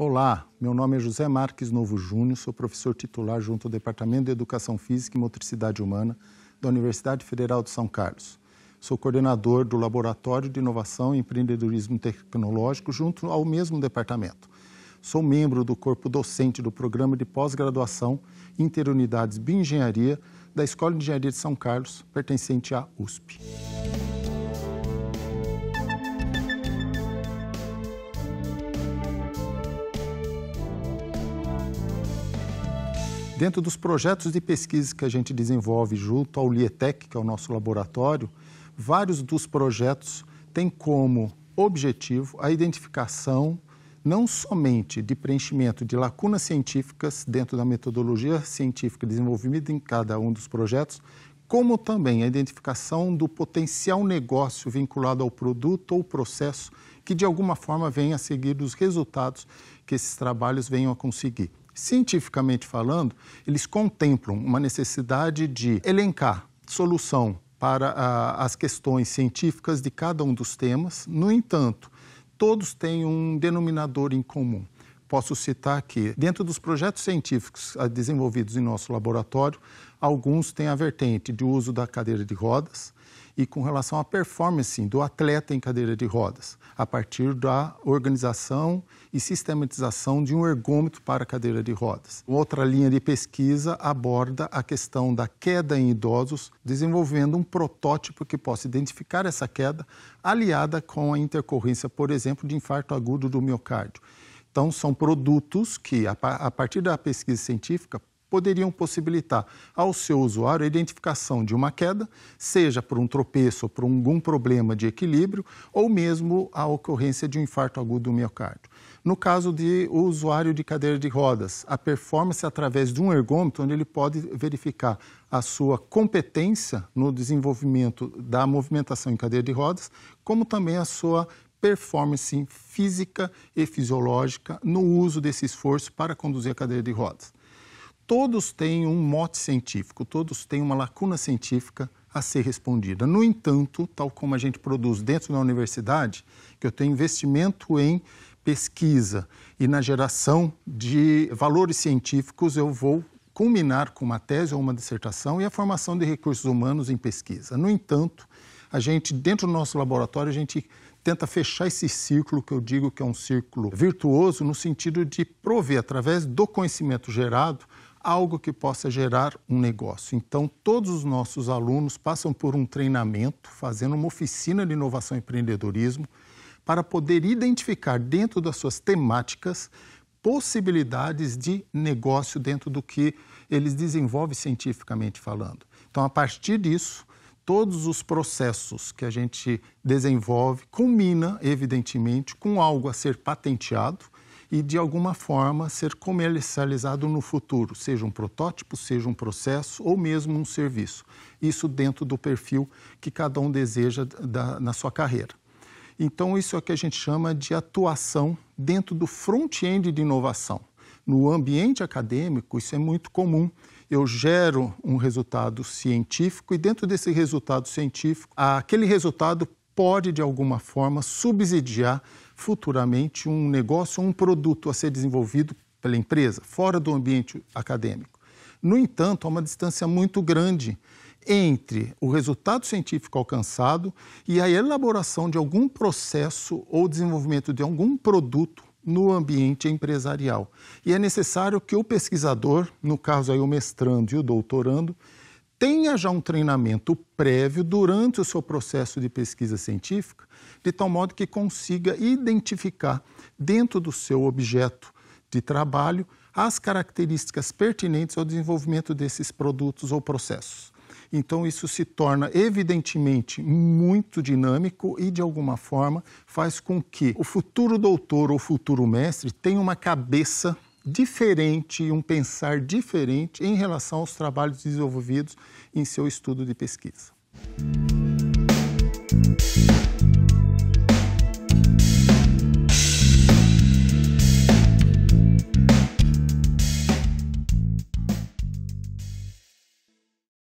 Olá, meu nome é José Marques Novo Júnior, sou professor titular junto ao Departamento de Educação Física e Motricidade Humana da Universidade Federal de São Carlos. Sou coordenador do Laboratório de Inovação e Empreendedorismo Tecnológico junto ao mesmo departamento. Sou membro do corpo docente do Programa de Pós-Graduação Interunidades Bioengenharia da Escola de Engenharia de São Carlos, pertencente à USP. Dentro dos projetos de pesquisa que a gente desenvolve junto ao Lietec, que é o nosso laboratório, vários dos projetos têm como objetivo a identificação não somente de preenchimento de lacunas científicas dentro da metodologia científica desenvolvida em cada um dos projetos, como também a identificação do potencial negócio vinculado ao produto ou processo que de alguma forma venha a seguir os resultados que esses trabalhos venham a conseguir cientificamente falando, eles contemplam uma necessidade de elencar solução para a, ah, as questões científicas de cada um dos temas. No entanto, todos têm um denominador em comum posso citar que, dentro dos projetos científicos desenvolvidos em nosso laboratório, alguns têm a vertente de uso da cadeira de rodas e com relação à performance do atleta em cadeira de rodas, a partir da organização e sistematização de um ergômetro para cadeira de rodas. Outra linha de pesquisa aborda a questão da queda em idosos, desenvolvendo um protótipo que possa identificar essa queda, aliada com a intercorrência, por exemplo, de infarto agudo do miocárdio. Então, são produtos que, a partir da pesquisa científica, poderiam possibilitar ao seu usuário a identificação de uma queda, seja por um tropeço ou por algum problema de equilíbrio, ou mesmo a ocorrência de um infarto agudo do miocárdio. No caso de o usuário de cadeira de rodas, a performance através de um ergômetro, onde ele pode verificar a sua competência no desenvolvimento da movimentação em cadeira de rodas, como também a sua performance física e fisiológica no uso desse esforço para conduzir a cadeira de rodas. Todos têm um mote científico, todos têm uma lacuna científica a ser respondida. No entanto, tal como a gente produz dentro da universidade, que eu tenho investimento em pesquisa e na geração de valores científicos, eu vou culminar com uma tese ou uma dissertação e a formação de recursos humanos em pesquisa. No entanto, a gente dentro do nosso laboratório a gente tenta fechar esse círculo que eu digo que é um círculo virtuoso no sentido de prover através do conhecimento gerado algo que possa gerar um negócio. Então, todos os nossos alunos passam por um treinamento, fazendo uma oficina de inovação e empreendedorismo, para poder identificar dentro das suas temáticas possibilidades de negócio dentro do que eles desenvolvem cientificamente falando. Então, a partir disso, todos os processos que a gente desenvolve combina, evidentemente, com algo a ser patenteado e, de alguma forma, ser comercializado no futuro, seja um protótipo, seja um processo ou mesmo um serviço. Isso dentro do perfil que cada um deseja da, na sua carreira. Então, isso é o que a gente chama de atuação dentro do front-end de inovação. No ambiente acadêmico, isso é muito comum eu gero um resultado científico e, dentro desse resultado científico, aquele resultado pode, de alguma forma, subsidiar futuramente um negócio, um produto a ser desenvolvido pela empresa, fora do ambiente acadêmico. No entanto, há uma distância muito grande entre o resultado científico alcançado e a elaboração de algum processo ou desenvolvimento de algum produto no ambiente empresarial. E é necessário que o pesquisador, no caso aí o mestrando e o doutorando, tenha já um treinamento prévio durante o seu processo de pesquisa científica, de tal modo que consiga identificar dentro do seu objeto de trabalho as características pertinentes ao desenvolvimento desses produtos ou processos. Então, isso se torna, evidentemente, muito dinâmico e, de alguma forma, faz com que o futuro doutor ou futuro mestre tenha uma cabeça diferente, um pensar diferente em relação aos trabalhos desenvolvidos em seu estudo de pesquisa.